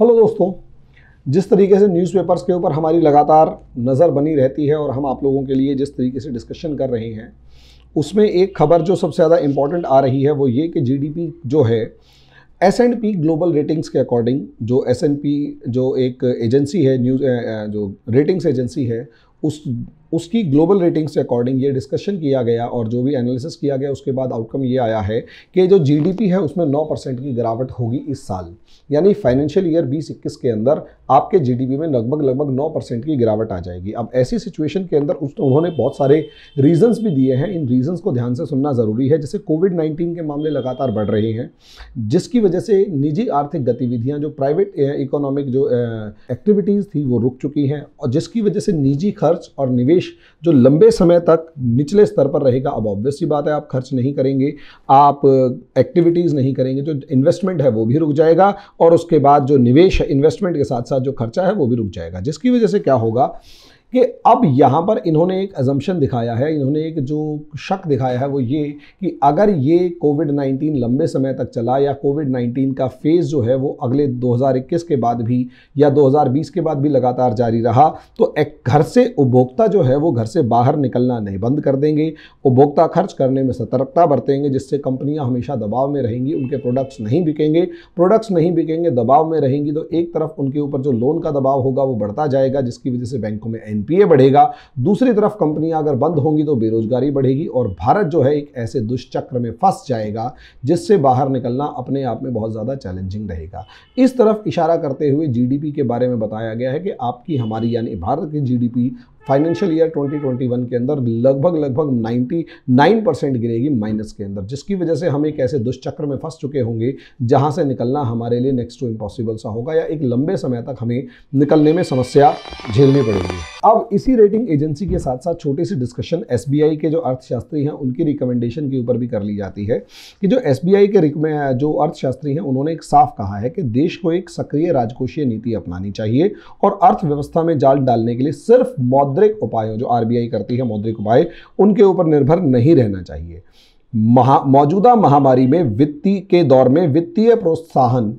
hello दोस्तों जिस तरीके से न्यूज़पेपर्स के ऊपर हमारी लगातार नज़र बनी रहती है और हम आप लोगों के लिए जिस तरीके से डिस्कशन कर रहे हैं उसमें एक खबर जो सबसे ज़्यादा इम्पॉर्टेंट आ रही है वो ये कि जीडीपी जो है S and P global ratings के अकॉर्डिंग जो एस एंड पी जो एक एजेंसी है न्यूज जो रेटिंग्स एजेंसी है उस उसकी ग्लोबल रेटिंग्स के अकॉर्डिंग ये डिस्कशन किया गया और जो भी एनालिसिस किया गया उसके बाद आउटकम ये आया है कि जो जीडीपी है उसमें 9 परसेंट की गिरावट होगी इस साल यानी फाइनेंशियल ईयर बीस इक्कीस के अंदर आपके जीडीपी में लगभग लगभग 9 परसेंट की गिरावट आ जाएगी अब ऐसी सिचुएशन के अंदर उस उन्होंने बहुत सारे रीजन्स भी दिए हैं इन रीजन्स को ध्यान से सुनना ज़रूरी है जैसे कोविड नाइन्टीन के मामले लगातार बढ़ रहे हैं जिसकी वजह से निजी आर्थिक गतिविधियाँ जो प्राइवेट इकोनॉमिक जो एक्टिविटीज़ थी वो रुक चुकी हैं और जिसकी वजह से निजी खर्च और निवेश जो लंबे समय तक निचले स्तर पर रहेगा अब ऑब्वियस बात है आप खर्च नहीं करेंगे आप एक्टिविटीज़ नहीं करेंगे जो इन्वेस्टमेंट है वो भी रुक जाएगा और उसके बाद जो निवेश इन्वेस्टमेंट के साथ साथ जो खर्चा है वो भी रुक जाएगा जिसकी वजह से क्या होगा कि अब यहाँ पर इन्होंने एक एजम्पन दिखाया है इन्होंने एक जो शक दिखाया है वो ये कि अगर ये कोविड 19 लंबे समय तक चला या कोविड 19 का फेज़ जो है वो अगले 2021 के बाद भी या 2020 के बाद भी लगातार जारी रहा तो एक घर से उपभोक्ता जो है वो घर से बाहर निकलना नहीं बंद कर देंगे उपभोक्ता खर्च करने में सतर्कता बरतेंगे जिससे कंपनियाँ हमेशा दबाव में रहेंगी उनके प्रोडक्ट्स नहीं बिकेंगे प्रोडक्ट्स नहीं बिकेंगे दबाव में रहेंगी तो एक तरफ उनके ऊपर जो लोन का दबाव होगा वो बढ़ता जाएगा जिसकी वजह से बैंकों में एन जीडीपीए बढ़ेगा दूसरी तरफ कंपनियां अगर बंद होंगी तो बेरोजगारी बढ़ेगी और भारत जो है एक ऐसे दुष्चक्र में फंस जाएगा जिससे बाहर निकलना अपने आप में बहुत ज़्यादा चैलेंजिंग रहेगा इस तरफ इशारा करते हुए जीडीपी के बारे में बताया गया है कि आपकी हमारी यानी भारत की जीडीपी फाइनेंशियल ईयर 2021 के अंदर लगभग लगभग 99 परसेंट गिरेगी माइनस के अंदर जिसकी वजह से हम एक ऐसे दुष्चक्र में फंस चुके होंगे जहां से निकलना हमारे लिए नेक्स्ट टू इम्पॉसिबल सा होगा या एक लंबे समय तक हमें निकलने में समस्या झेलनी पड़ेगी अब इसी रेटिंग एजेंसी के साथ साथ छोटी सी डिस्कशन एस के जो अर्थशास्त्री हैं उनकी रिकमेंडेशन के ऊपर भी कर ली जाती है कि जो एस के जो अर्थशास्त्री हैं उन्होंने एक साफ कहा है कि देश को एक सक्रिय राजकोषीय नीति अपनानी चाहिए और अर्थव्यवस्था में जाल डालने के लिए सिर्फ मौत मौद्रिक उपायों जो आरबीआई करती है मौद्रिक उपाय उनके ऊपर निर्भर नहीं रहना चाहिए महा मौजूदा महामारी में वित्तीय के दौर में वित्तीय प्रोत्साहन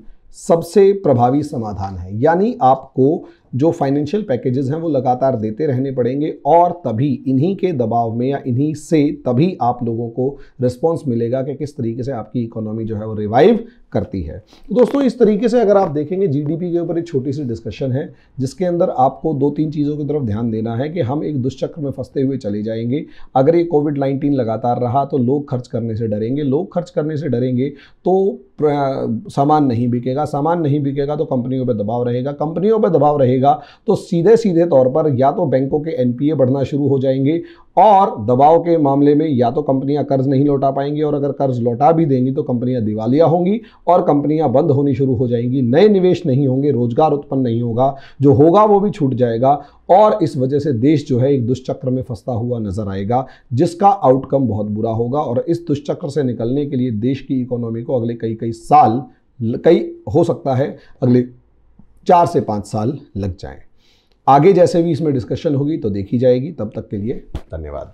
सबसे प्रभावी समाधान है यानी आपको जो फाइनेंशियल पैकेजेस हैं वो लगातार देते रहने पड़ेंगे और तभी इन्हीं के दबाव में या इन्हीं से तभी आप लोगों को रिस्पॉन्स मिलेगा कि किस तरीके से आपकी इकोनॉमी जो है वो रिवाइव करती है तो दोस्तों इस तरीके से अगर आप देखेंगे जीडीपी के ऊपर एक छोटी सी डिस्कशन है जिसके अंदर आपको दो तीन चीज़ों की तरफ ध्यान देना है कि हम एक दुष्चक्र में फंसते हुए चले जाएंगे अगर ये कोविड नाइन्टीन लगातार रहा तो लोग खर्च करने से डरेंगे लोग खर्च करने से डरेंगे तो सामान नहीं बिकेगा सामान नहीं बिकेगा तो कंपनियों पर दबाव रहेगा कंपनियों पर दबाव रहेगा बढ़ेगा तो सीधे सीधे तौर पर या तो बैंकों के एनपीए बढ़ना शुरू हो जाएंगे और दबाव के मामले में या तो कंपनियां कर्ज नहीं लौटा पाएंगी और अगर कर्ज लौटा भी देंगी तो कंपनियां दिवालिया होंगी और कंपनियां बंद होनी शुरू हो जाएंगी नए निवेश नहीं होंगे रोजगार उत्पन्न नहीं होगा जो होगा वो भी छूट जाएगा और इस वजह से देश जो है एक दुष्चक्र में फंसता हुआ नजर आएगा जिसका आउटकम बहुत बुरा होगा और इस दुष्चक्र से निकलने के लिए देश की इकोनॉमी को अगले कई कई साल कई हो सकता है अगले चार से पाँच साल लग जाएं आगे जैसे भी इसमें डिस्कशन होगी तो देखी जाएगी तब तक के लिए धन्यवाद